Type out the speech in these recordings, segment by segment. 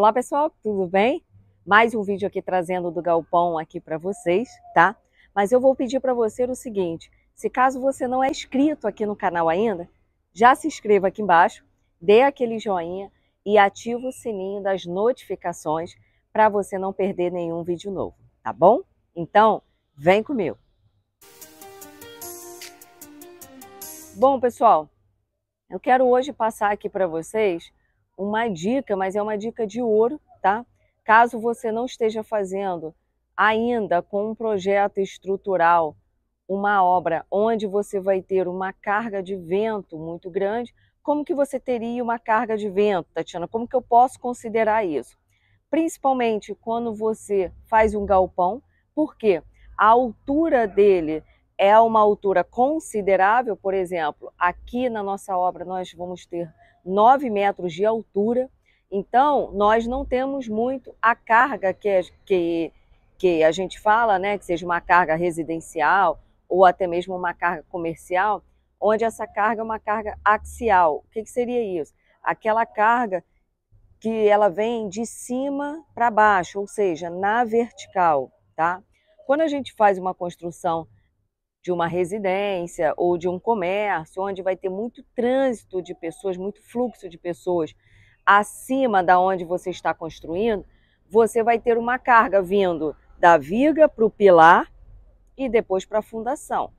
Olá pessoal, tudo bem? Mais um vídeo aqui trazendo do galpão aqui para vocês, tá? Mas eu vou pedir para você o seguinte, se caso você não é inscrito aqui no canal ainda, já se inscreva aqui embaixo, dê aquele joinha e ativa o sininho das notificações para você não perder nenhum vídeo novo, tá bom? Então, vem comigo! Bom, pessoal, eu quero hoje passar aqui para vocês uma dica, mas é uma dica de ouro, tá? Caso você não esteja fazendo ainda com um projeto estrutural, uma obra onde você vai ter uma carga de vento muito grande, como que você teria uma carga de vento, Tatiana? Como que eu posso considerar isso? Principalmente quando você faz um galpão, porque a altura dele é uma altura considerável, por exemplo, aqui na nossa obra nós vamos ter 9 metros de altura, então nós não temos muito a carga que, que, que a gente fala, né, que seja uma carga residencial ou até mesmo uma carga comercial, onde essa carga é uma carga axial. O que, que seria isso? Aquela carga que ela vem de cima para baixo, ou seja, na vertical, tá? Quando a gente faz uma construção de uma residência ou de um comércio, onde vai ter muito trânsito de pessoas, muito fluxo de pessoas acima da onde você está construindo, você vai ter uma carga vindo da viga para o pilar e depois para a fundação.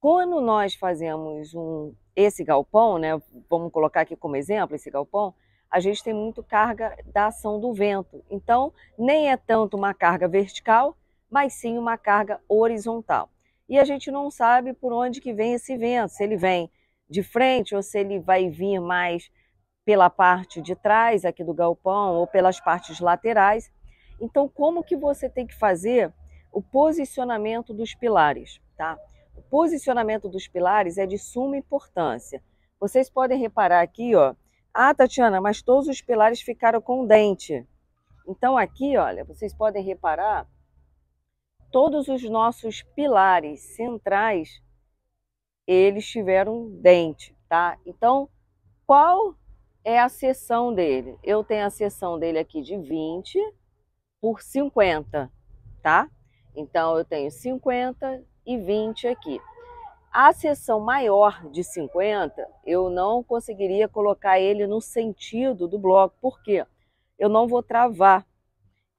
Quando nós fazemos um, esse galpão, né, vamos colocar aqui como exemplo esse galpão, a gente tem muito carga da ação do vento. Então, nem é tanto uma carga vertical, mas sim uma carga horizontal e a gente não sabe por onde que vem esse vento, se ele vem de frente ou se ele vai vir mais pela parte de trás aqui do galpão ou pelas partes laterais. Então, como que você tem que fazer o posicionamento dos pilares, tá? O posicionamento dos pilares é de suma importância. Vocês podem reparar aqui, ó. Ah, Tatiana, mas todos os pilares ficaram com dente. Então aqui, olha, vocês podem reparar todos os nossos pilares centrais, eles tiveram dente, tá? Então, qual é a seção dele? Eu tenho a seção dele aqui de 20 por 50, tá? Então, eu tenho 50 e 20 aqui. A seção maior de 50, eu não conseguiria colocar ele no sentido do bloco, porque eu não vou travar,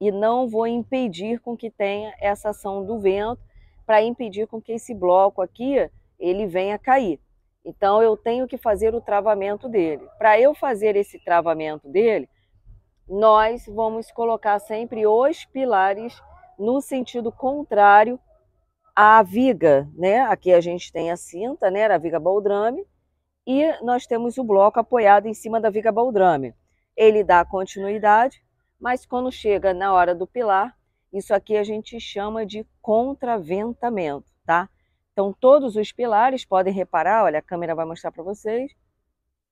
e não vou impedir com que tenha essa ação do vento para impedir com que esse bloco aqui ele venha cair. Então eu tenho que fazer o travamento dele. Para eu fazer esse travamento dele, nós vamos colocar sempre os pilares no sentido contrário à viga, né? Aqui a gente tem a cinta, né, a viga baldrame, e nós temos o bloco apoiado em cima da viga baldrame. Ele dá continuidade mas quando chega na hora do pilar, isso aqui a gente chama de contraventamento, tá? Então todos os pilares, podem reparar, olha, a câmera vai mostrar para vocês.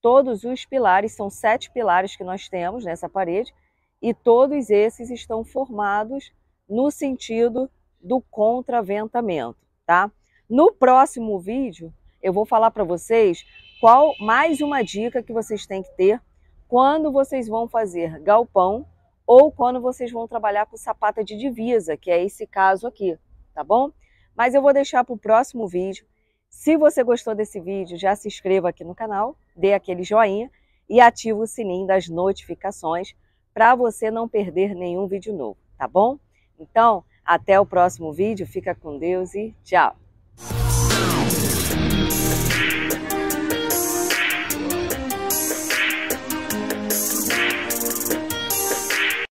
Todos os pilares, são sete pilares que nós temos nessa parede, e todos esses estão formados no sentido do contraventamento, tá? No próximo vídeo, eu vou falar para vocês qual mais uma dica que vocês têm que ter quando vocês vão fazer galpão ou quando vocês vão trabalhar com sapata de divisa, que é esse caso aqui, tá bom? Mas eu vou deixar para o próximo vídeo. Se você gostou desse vídeo, já se inscreva aqui no canal, dê aquele joinha e ative o sininho das notificações para você não perder nenhum vídeo novo, tá bom? Então, até o próximo vídeo, fica com Deus e tchau!